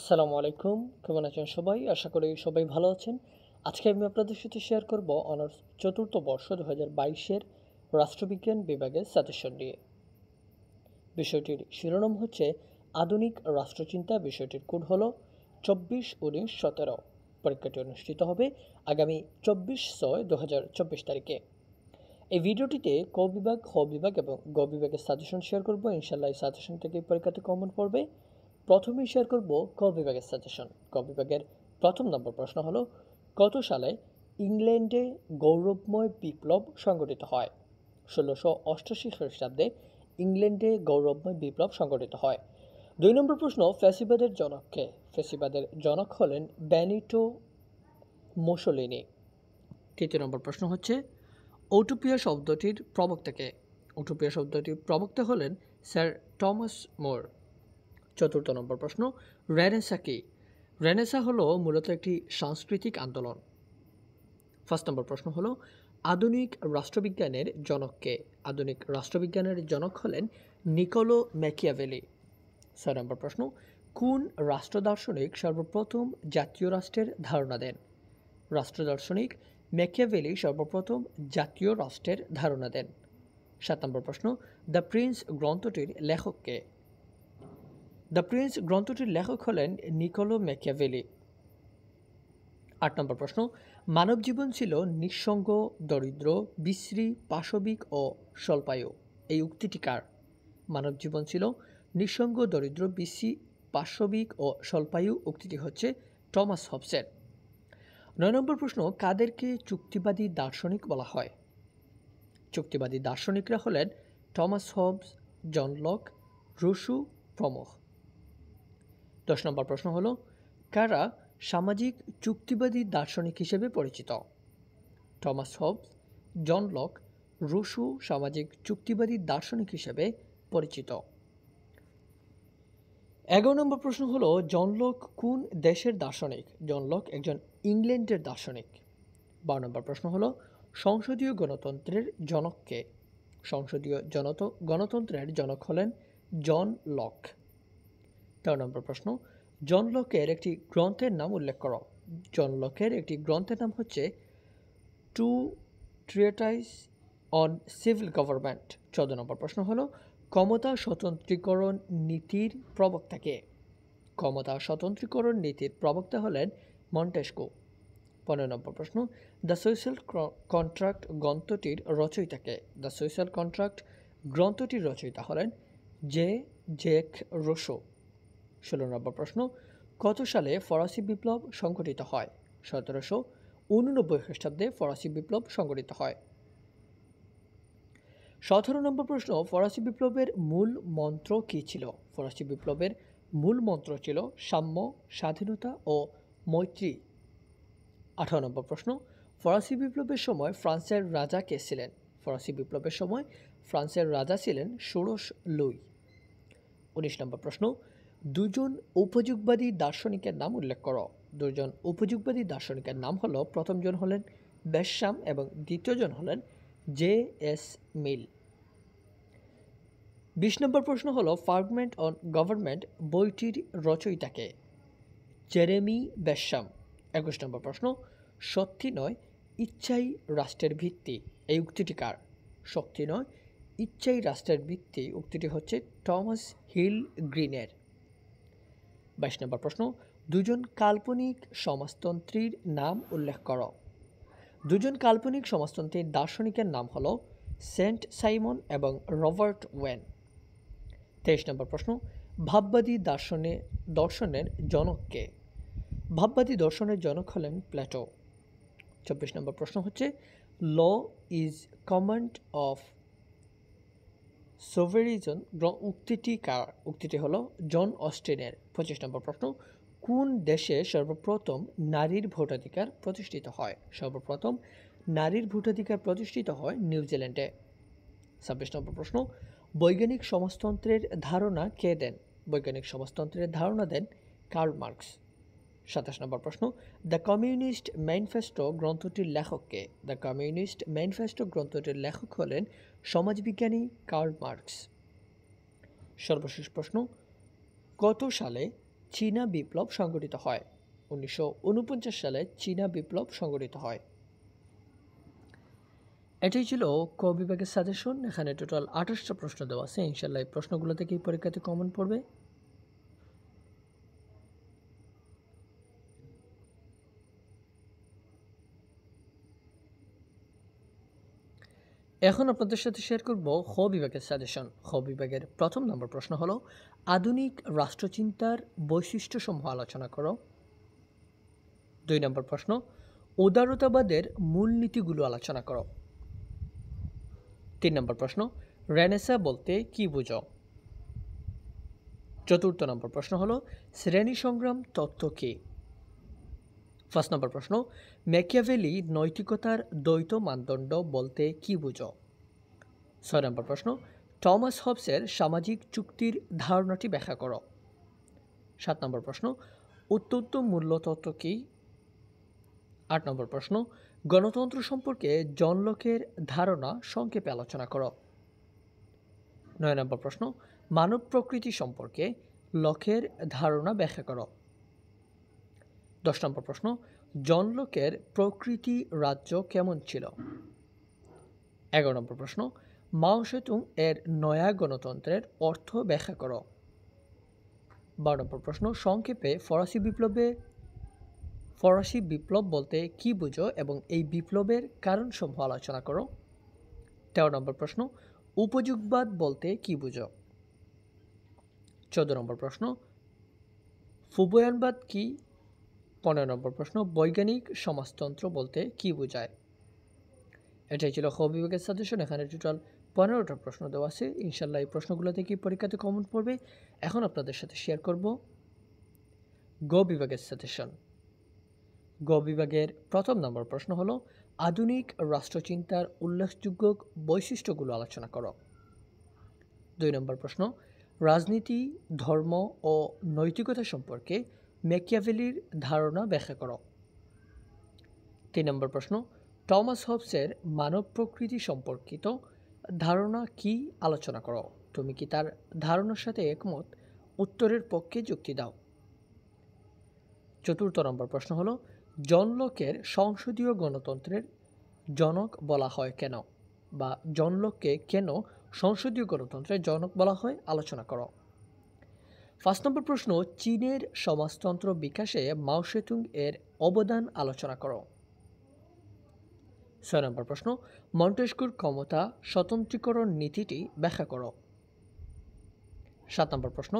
আসসালামু আলাইকুম কেমন আছেন সবাই আশা করি সবাই ভালো আছেন আজকে আমি আপনাদের সাথে শেয়ার করব অনার্স চতুর্থ বর্ষ দু হাজার বাইশের রাষ্ট্রবিজ্ঞান বিভাগের সাজেশন নিয়ে বিষয়টির শিরোনাম হচ্ছে আধুনিক রাষ্ট্রচিন্তা বিষয়টির কোড হল চব্বিশ উনিশ সতেরো পরীক্ষাটি অনুষ্ঠিত হবে আগামী চব্বিশ ছয় দু হাজার চব্বিশ তারিখে এই ভিডিওটিতে ক বিভাগ খ বিভাগ এবং গ বিভাগের সাজেশন শেয়ার করবো ইনশাল্লাহ এই সাজেশন থেকে পরীক্ষাতে কমন পড়বে প্রথমেই শেয়ার করব ক বিভাগের সাজেশন ক বিভাগের প্রথম নম্বর প্রশ্ন হলো কত সালে ইংল্যান্ডে গৌরবময় বিপ্লব সংগঠিত হয় ষোলোশো অষ্টাশি খ্রিস্টাব্দে ইংল্যান্ডে গৌরবময় বিপ্লব সংগঠিত হয় দুই নম্বর প্রশ্ন ফ্যাসিবাদের জনককে ফ্যাসিবাদের জনক হলেন ব্যানিটো মোসলিনি তৃতীয় নম্বর প্রশ্ন হচ্ছে ওটুপিয়া শব্দটির প্রবক্তাকে ওটুপিয়া শব্দটির প্রবক্তা হলেন স্যার টমাস মোর চতুর্থ নম্বর প্রশ্ন রেনেসা কি রেনেসা হলো মূলত একটি সাংস্কৃতিক আন্দোলন ফার্স্ট নম্বর প্রশ্ন হলো আধুনিক রাষ্ট্রবিজ্ঞানের জনককে আধুনিক রাষ্ট্রবিজ্ঞানের জনক হলেন নিকোলো ম্যাকিয়াভেলি ছয় নম্বর প্রশ্ন কোন রাষ্ট্র দার্শনিক সর্বপ্রথম জাতীয় রাষ্ট্রের ধারণা দেন রাষ্ট্র দার্শনিক ম্যাকিয়াভেলি সর্বপ্রথম জাতীয় রাষ্ট্রের ধারণা দেন সাত নম্বর প্রশ্ন দ্য প্রিন্স গ্রন্থটির লেখককে দ্য প্রিন্স গ্রন্থটির লেখক হলেন নিকোলো ম্যাকিয়াভেলি আট নম্বর প্রশ্ন মানব জীবন ছিল নিঃসঙ্গ দরিদ্র বিশ্রী পাশবিক ও স্বল্পায়ু এই উক্তিটি কার মানব জীবন ছিল নিঃসঙ্গ দরিদ্র বিশ্রী পাশবিক ও স্বল্পায়ু উক্তিটি হচ্ছে টমাস হবসের নয় নম্বর প্রশ্ন কাদেরকে চুক্তিবাদী দার্শনিক বলা হয় চুক্তিবাদী দার্শনিকরা হলেন Thomas Hobbes John Locke Rousseau প্রমুখ দশ নম্বর প্রশ্ন হলো কারা সামাজিক চুক্তিবাদী দার্শনিক হিসেবে পরিচিত Thomas Hobbes John Locke Rousseau সামাজিক চুক্তিবাদী দার্শনিক হিসেবে পরিচিত এগারো নম্বর প্রশ্ন হলো জন লক কোন দেশের দার্শনিক জন লক একজন ইংল্যান্ডের দার্শনিক বারো নম্বর প্রশ্ন হলো সংসদীয় গণতন্ত্রের জনককে সংসদীয় জনত গণতন্ত্রের জনক হলেন জন লক তেরো নম্বর প্রশ্ন জন লকের একটি গ্রন্থের নাম উল্লেখ করো জন লকের একটি গ্রন্থের নাম হচ্ছে two treatise on civil government চোদ্দ নম্বর প্রশ্ন হল ক্ষমতা স্বতন্ত্রীকরণ নীতির প্রবক্তাকে ক্ষমতা স্বতন্ত্রীকরণ নীতির প্রবক্তা হলেন মন্টেস্কো পনেরো নম্বর প্রশ্ন দ্য সোশ্যাল কন্ট্রাক্ট গ্রন্থটির রচয়িতাকে দ্য সোশ্যাল কন্ট্রাক্ট গ্রন্থটির রচয়িতা হলেন জে জেক রোশো ষোলো নম্বর প্রশ্ন কত সালে ফরাসি বিপ্লব সংঘটিত হয় সতেরোশো উননব্বই খ্রিস্টাব্দে ফরাসি বিপ্লব সংঘটিত হয় সতেরো নম্বর প্রশ্ন ফরাসি বিপ্লবের মূল মন্ত্র কী ছিল ফরাসি বিপ্লবের মূল মন্ত্র ছিল সাম্য স্বাধীনতা ও মৈত্রী আঠারো নম্বর প্রশ্ন ফরাসি বিপ্লবের সময় ফ্রান্সের রাজা কে ছিলেন ফরাসি বিপ্লবের সময় ফ্রান্সের রাজা ছিলেন ষোড়শ লুই উনিশ নম্বর প্রশ্ন দুজন উপযোগবাদী দার্শনিকের নাম উল্লেখ করো দুজন উপযোগবাদী দার্শনিকের নাম হলো প্রথমজন হলেন বেশ্যাম এবং দ্বিতীয়জন হলেন জে এস মিল বিশ নম্বর প্রশ্ন হলো ফার্গমেন্ট অন গভর্নমেন্ট বইটির রচয়িতাকে জেরেমি বেশ্যাম একুশ নম্বর প্রশ্ন সত্যি নয় ইচ্ছাই রাষ্ট্রের ভিত্তি এই উক্তিটি কার সত্যি নয় ইচ্ছাই রাষ্ট্রের ভিত্তি উক্তিটি হচ্ছে টমাস হিল গ্রিনের বাইশ নম্বর প্রশ্ন দুজন কাল্পনিক সমাজতন্ত্রীর নাম উল্লেখ করো দুজন কাল্পনিক সমাজতন্ত্রীর দার্শনিকের নাম হল সেন্ট সাইমন এবং রবার্ট ওয়েন তেইশ নম্বর প্রশ্ন ভাববাদী দার্শনে দর্শনের জনককে ভাববাদী দর্শনের জনক হলেন প্ল্যাটো চব্বিশ নম্বর প্রশ্ন হচ্ছে law is command of sovereign উক্তিটি কার উক্তিটি হলো জন অস্টিনের পঁচিশ নম্বর প্রশ্ন কোন দেশে সর্বপ্রথম নারীর ভোটাধিকার প্রতিষ্ঠিত হয় সর্বপ্রথম নারীর ভোটাধিকার প্রতিষ্ঠিত হয় নিউজিল্যান্ডে ছাব্বিশ নম্বর প্রশ্ন বৈজ্ঞানিক সমাজতন্ত্রের ধারণা কে দেন বৈজ্ঞানিক সমাজতন্ত্রের ধারণা দেন কার্ল মার্কস সাতাশ নম্বর প্রশ্ন দ্য কমিউনিস্ট ম্যানিফেস্টো গ্রন্থটির লেখককে দ্য কমিউনিস্ট ম্যানিফেস্টো গ্রন্থটির লেখক হলেন সমাজবিজ্ঞানী কার্ল মার্কস সর্বশেষ প্রশ্ন কত সালে চীনা বিপ্লব সংগঠিত হয় উনিশশো সালে চীনা বিপ্লব সংগঠিত হয় এটাই ছিল ক বিভাগের সাজেশন এখানে টোটাল আঠাশটা প্রশ্ন দেওয়া আছে ইনশাল্লাহ এই প্রশ্নগুলো থেকেই পরীক্ষাতে কমন পড়বে এখন আপনাদের সাথে শেয়ার করব খ বিভাগের সাজেশন খ বিভাগের প্রথম নম্বর প্রশ্ন হলো আধুনিক রাষ্ট্রচিন্তার বৈশিষ্ট্যসমূহ আলোচনা করো দুই নম্বর প্রশ্ন উদারতাবাদের মূলনীতিগুলো আলোচনা করো তিন নম্বর প্রশ্ন রেনেসা বলতে কি বুঝো চতুর্থ নম্বর প্রশ্ন হলো শ্রেণী সংগ্রাম তত্ত্ব কী ফার্স্ট নম্বর প্রশ্ন ম্যাকিয়াভেলি নৈতিকতার দ্বৈত মানদণ্ড বলতে কি বুঝো ছয় নম্বর প্রশ্ন টমাস হবসের সামাজিক চুক্তির ধারণাটি ব্যাখ্যা করো সাত নম্বর প্রশ্ন অত্যন্ত মূল্যতত্ত্ব কি আট নম্বর প্রশ্ন গণতন্ত্র সম্পর্কে জনলোকের ধারণা সংক্ষেপে আলোচনা করো নয় নম্বর প্রশ্ন মানব প্রকৃতি সম্পর্কে লকের ধারণা ব্যাখ্যা করো দশ নম্বর প্রশ্ন জনলোকের প্রকৃতি রাজ্য কেমন ছিল এগারো নম্বর প্রশ্ন মাও সেতুং এর নয়া গণতন্ত্রের অর্থ ব্যাখ্যা করো বারো নম্বর প্রশ্ন সংক্ষেপে ফরাসি বিপ্লবে ফরাসি বিপ্লব বলতে কি বুঝো এবং এই বিপ্লবের কারণ সমূহ আলোচনা করো তেরো নম্বর প্রশ্ন উপযোগবাদ বলতে কি বুঝো চোদ্দ নম্বর প্রশ্ন ফুবয়ানবাদ কি পনেরো নম্বর প্রশ্ন বৈজ্ঞানিক সমাজতন্ত্র বলতে কি বোঝায় এটাই ছিল খ সাজেশন এখানে টোটাল পনেরোটা প্রশ্ন দেওয়া আছে ইনশাল্লাহ এই প্রশ্নগুলো থেকে পরীক্ষাতে কমন পড়বে এখন আপনাদের সাথে শেয়ার করব গ বিভাগের সাজেশন গ বিভাগের প্রথম নম্বর প্রশ্ন হলো আধুনিক রাষ্ট্রচিন্তার উল্লেখযোগ্য বৈশিষ্ট্যগুলো আলোচনা করো দুই নম্বর প্রশ্ন রাজনীতি ধর্ম ও নৈতিকতা সম্পর্কে ম্যাকিয়াভেলির ধারণা ব্যাখ্যা করো তিন নম্বর প্রশ্ন টমাস হবসের মানব প্রকৃতি সম্পর্কিত ধারণা কি আলোচনা করো তুমি কি তার ধারণার সাথে একমত উত্তরের পক্ষে যুক্তি দাও চতুর্থ নম্বর প্রশ্ন হলো জন লোকের সংসদীয় গণতন্ত্রের জনক বলা হয় কেন বা জন লোককে কেন সংসদীয় গণতন্ত্রের জনক বলা হয় আলোচনা করো ফার্স্ট নম্বর প্রশ্ন চীনের সমাজতন্ত্র বিকাশে মাও সেতুং এর অবদান আলোচনা করো ছয় নম্বর প্রশ্ন মন্টেস্কুর ক্ষমতা স্বতন্ত্রীকরণ নীতিটি ব্যাখ্যা করো সাত নম্বর প্রশ্ন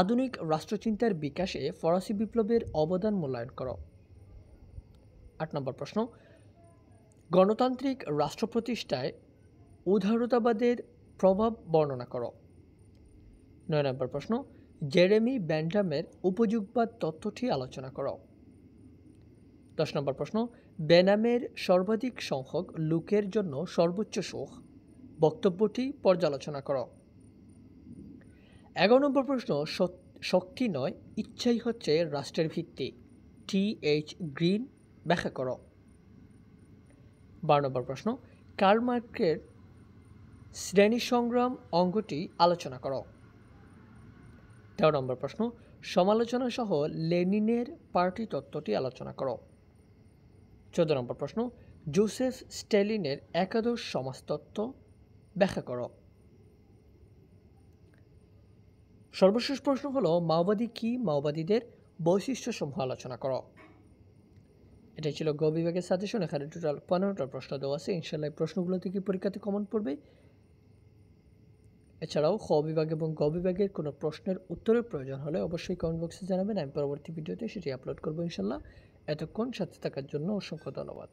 আধুনিক রাষ্ট্রচিন্তার বিকাশে ফরাসি বিপ্লবের অবদান মূল্যায়ন করো আট নম্বর প্রশ্ন গণতান্ত্রিক রাষ্ট্র প্রতিষ্ঠায় উদারতাবাদের প্রভাব বর্ণনা করো নয় নম্বর প্রশ্ন জেরেমি ব্যান্ডামের উপযোগবাদ তথ্যটি আলোচনা করো দশ নম্বর প্রশ্ন বেনামের সর্বাধিক সংখ্যক লোকের জন্য সর্বোচ্চ সুখ বক্তব্যটি পর্যালোচনা করো এগারো নম্বর প্রশ্ন শক্তি নয় ইচ্ছাই হচ্ছে রাষ্ট্রের ভিত্তি টি এইচ গ্রিন ব্যাখ্যা করো বারো নম্বর প্রশ্ন কার্মার্কের শ্রেণী সংগ্রাম অঙ্গটি আলোচনা করো তেরো নম্বর প্রশ্ন সমালোচনা সহ লেনিনের পার্টি তত্ত্বটি আলোচনা করো চোদ্দ নম্বর প্রশ্ন জোসেফ স্ট্যালিনের একাদশ সমাজতত্ত্ব ব্যাখ্যা করো সর্বশেষ প্রশ্ন হলো মাওবাদী কি মাওবাদীদের বৈশিষ্ট্য সমূহ আলোচনা করো এটাই ছিল গ বিভাগের সাজেশন এখানে টোটাল পনেরোটা প্রশ্ন দেওয়া আছে ইনশাল্লাহ প্রশ্নগুলো থেকে পরীক্ষাতে কমন পড়বে এছাড়াও খ বিভাগ এবং গ বিভাগের কোনো প্রশ্নের উত্তরের প্রয়োজন হলে অবশ্যই কমেন্ট বক্সে জানাবেন আমি পরবর্তী ভিডিওতে সেটি আপলোড করবো ইনশাল্লাহ এতক্ষণ সাথে থাকার জন্য অসংখ্য ধন্যবাদ